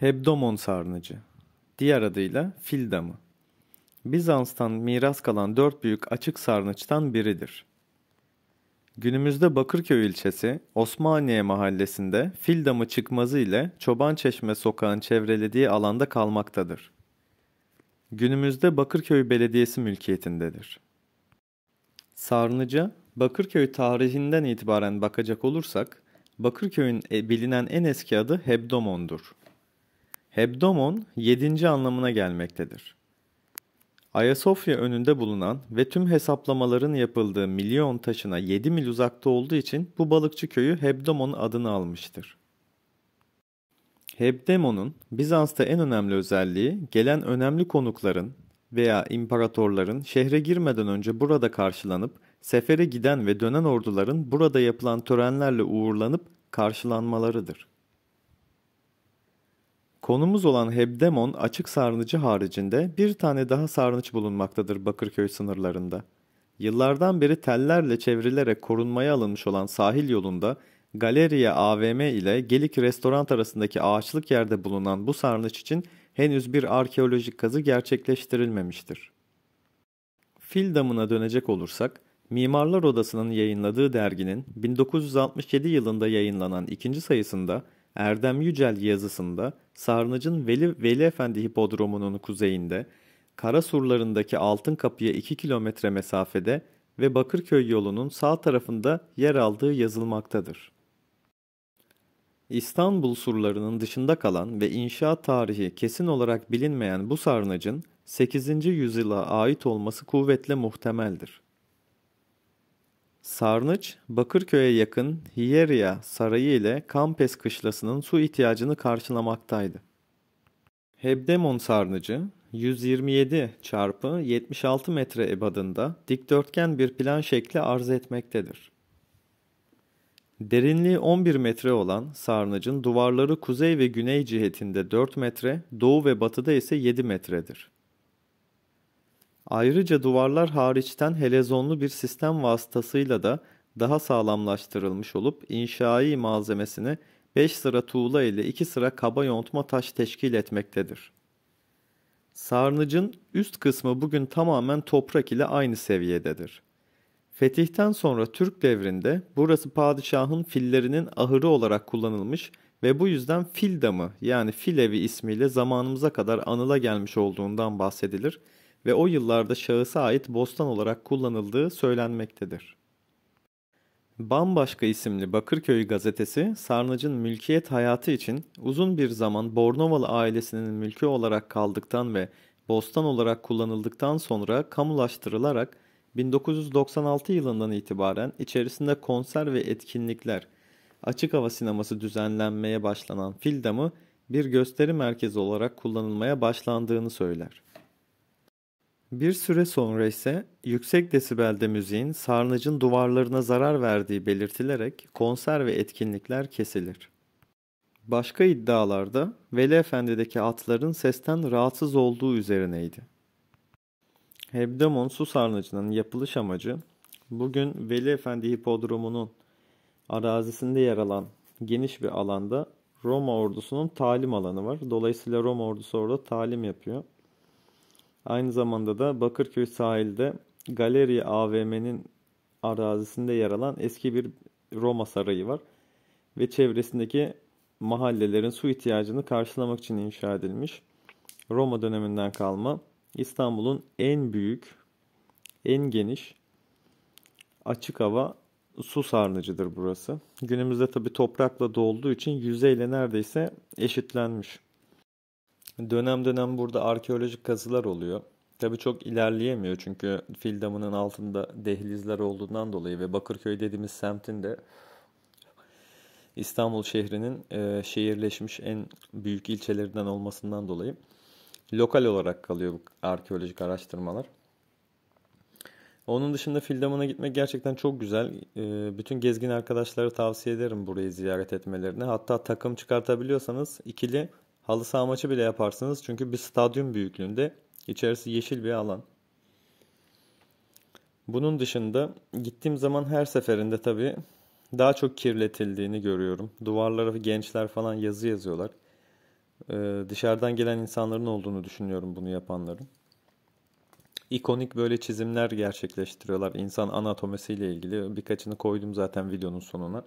Hebdomon sarnıcı, diğer adıyla fil damı. Bizans'tan miras kalan dört büyük açık sarnıçtan biridir. Günümüzde Bakırköy ilçesi Osmaniye mahallesinde fil damı çıkmazı ile Çoban Çeşme sokağın çevrelediği alanda kalmaktadır. Günümüzde Bakırköy Belediyesi mülkiyetindedir. Sarnıcı, Bakırköy tarihinden itibaren bakacak olursak, Bakırköy'ün e, bilinen en eski adı Hebdomon'dur. Hebdomon yedinci anlamına gelmektedir. Ayasofya önünde bulunan ve tüm hesaplamaların yapıldığı milyon taşına 7 mil uzakta olduğu için bu balıkçı köyü Hebdomon adını almıştır. Hebdemon'un Bizans'ta en önemli özelliği gelen önemli konukların veya imparatorların şehre girmeden önce burada karşılanıp sefere giden ve dönen orduların burada yapılan törenlerle uğurlanıp karşılanmalarıdır. Konumuz olan Hebdemon açık sarnıcı haricinde bir tane daha sarnıç bulunmaktadır Bakırköy sınırlarında. Yıllardan beri tellerle çevrilerek korunmaya alınmış olan sahil yolunda galeriye AVM ile Gelik restoran arasındaki ağaçlık yerde bulunan bu sarnıç için henüz bir arkeolojik kazı gerçekleştirilmemiştir. Fil damına dönecek olursak, Mimarlar Odası'nın yayınladığı derginin 1967 yılında yayınlanan ikinci sayısında Erdem Yücel yazısında Sarnıcın Veli, Veli Efendi Hipodromu'nun kuzeyinde, Kara surlarındaki Altın Kapı'ya 2 kilometre mesafede ve Bakırköy yolunun sağ tarafında yer aldığı yazılmaktadır. İstanbul surlarının dışında kalan ve inşaat tarihi kesin olarak bilinmeyen bu sarnıcın 8. yüzyıla ait olması kuvvetle muhtemeldir. Sarnıç, Bakırköy'e yakın Hiyerya Sarayı ile Kampes kışlasının su ihtiyacını karşılamaktaydı. Hebdemon sarnıcı 127 çarpı 76 metre ebadında dikdörtgen bir plan şekli arz etmektedir. Derinliği 11 metre olan sarnıcın duvarları kuzey ve güney cihetinde 4 metre, doğu ve batıda ise 7 metredir. Ayrıca duvarlar hariçten helezonlu bir sistem vasıtasıyla da daha sağlamlaştırılmış olup inşai malzemesini 5 sıra tuğla ile 2 sıra kaba yontma taş teşkil etmektedir. Sarnıcın üst kısmı bugün tamamen toprak ile aynı seviyededir. Fetihten sonra Türk devrinde burası padişahın fillerinin ahırı olarak kullanılmış ve bu yüzden fil damı yani fil evi ismiyle zamanımıza kadar anıla gelmiş olduğundan bahsedilir ve o yıllarda şahısa ait bostan olarak kullanıldığı söylenmektedir. Bambaşka isimli Bakırköy gazetesi Sarnıc'ın mülkiyet hayatı için uzun bir zaman Bornovalı ailesinin mülkü olarak kaldıktan ve bostan olarak kullanıldıktan sonra kamulaştırılarak 1996 yılından itibaren içerisinde konser ve etkinlikler, açık hava sineması düzenlenmeye başlanan Fildam'ı bir gösteri merkezi olarak kullanılmaya başlandığını söyler. Bir süre sonra ise yüksek desibelde müziğin sarnıcın duvarlarına zarar verdiği belirtilerek konser ve etkinlikler kesilir. Başka iddialarda Veli Efendi'deki atların sesten rahatsız olduğu üzerineydi. Hebdemon su sarnıcının yapılış amacı bugün Veli Efendi Hipodromu'nun arazisinde yer alan geniş bir alanda Roma ordusunun talim alanı var. Dolayısıyla Roma ordusu orada talim yapıyor. Aynı zamanda da Bakırköy sahilde Galeri AVM'nin arazisinde yer alan eski bir Roma sarayı var ve çevresindeki mahallelerin su ihtiyacını karşılamak için inşa edilmiş. Roma döneminden kalma İstanbul'un en büyük, en geniş açık hava su sarnıcıdır burası. Günümüzde tabi toprakla dolduğu için yüzeyle neredeyse eşitlenmiş. Dönem dönem burada arkeolojik kazılar oluyor. Tabii çok ilerleyemiyor çünkü fil damının altında dehlizler olduğundan dolayı ve Bakırköy dediğimiz semtin de İstanbul şehrinin e, şehirleşmiş en büyük ilçelerinden olmasından dolayı lokal olarak kalıyor bu arkeolojik araştırmalar. Onun dışında Fildamına gitmek gerçekten çok güzel. E, bütün gezgin arkadaşları tavsiye ederim burayı ziyaret etmelerini. Hatta takım çıkartabiliyorsanız ikili halı saha maçı bile yaparsınız. Çünkü bir stadyum büyüklüğünde içerisi yeşil bir alan. Bunun dışında gittiğim zaman her seferinde tabii daha çok kirletildiğini görüyorum. Duvarlara gençler falan yazı yazıyorlar. Ee, dışarıdan gelen insanların olduğunu düşünüyorum bunu yapanların. İkonik böyle çizimler gerçekleştiriyorlar. İnsan anatomisiyle ilgili birkaçını koydum zaten videonun sonuna.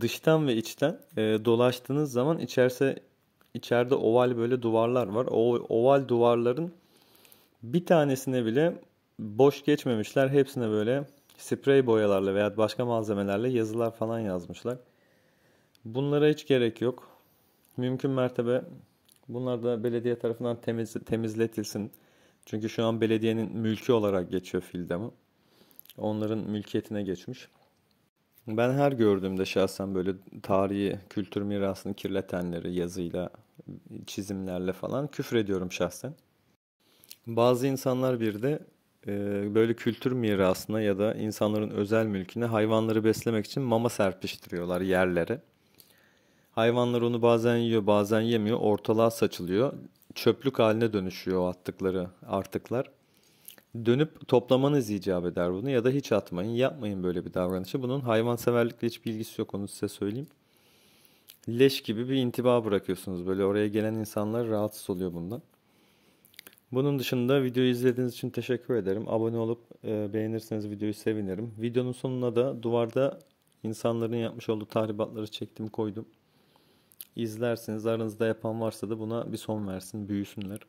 Dıştan ve içten e, dolaştığınız zaman içerisi içeride oval böyle duvarlar var. O oval duvarların bir tanesine bile boş geçmemişler. Hepsine böyle sprey boyalarla veya başka malzemelerle yazılar falan yazmışlar. Bunlara hiç gerek yok. Mümkün mertebe bunlar da belediye tarafından temiz, temizletilsin. Çünkü şu an belediyenin mülkü olarak geçiyor Fildam'ı. Onların mülkiyetine geçmiş. Ben her gördüğümde şahsen böyle tarihi, kültür mirasını kirletenleri yazıyla çizimlerle falan küfür ediyorum şahsen. Bazı insanlar bir de e, böyle kültür mirasına ya da insanların özel mülküne hayvanları beslemek için mama serpiştiriyorlar yerlere. Hayvanlar onu bazen yiyor bazen yemiyor ortalığa saçılıyor. Çöplük haline dönüşüyor attıkları artıklar. Dönüp toplamanız icap eder bunu ya da hiç atmayın yapmayın böyle bir davranışı. Bunun hayvanseverlikle hiçbir ilgisi yok onu size söyleyeyim leş gibi bir intiba bırakıyorsunuz. Böyle oraya gelen insanlar rahatsız oluyor bundan. Bunun dışında videoyu izlediğiniz için teşekkür ederim. Abone olup e, beğenirseniz videoyu sevinirim. Videonun sonuna da duvarda insanların yapmış olduğu tahribatları çektim koydum. İzlersiniz. Aranızda yapan varsa da buna bir son versin. Büyüsünler.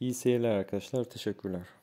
İyi seyirler arkadaşlar. Teşekkürler.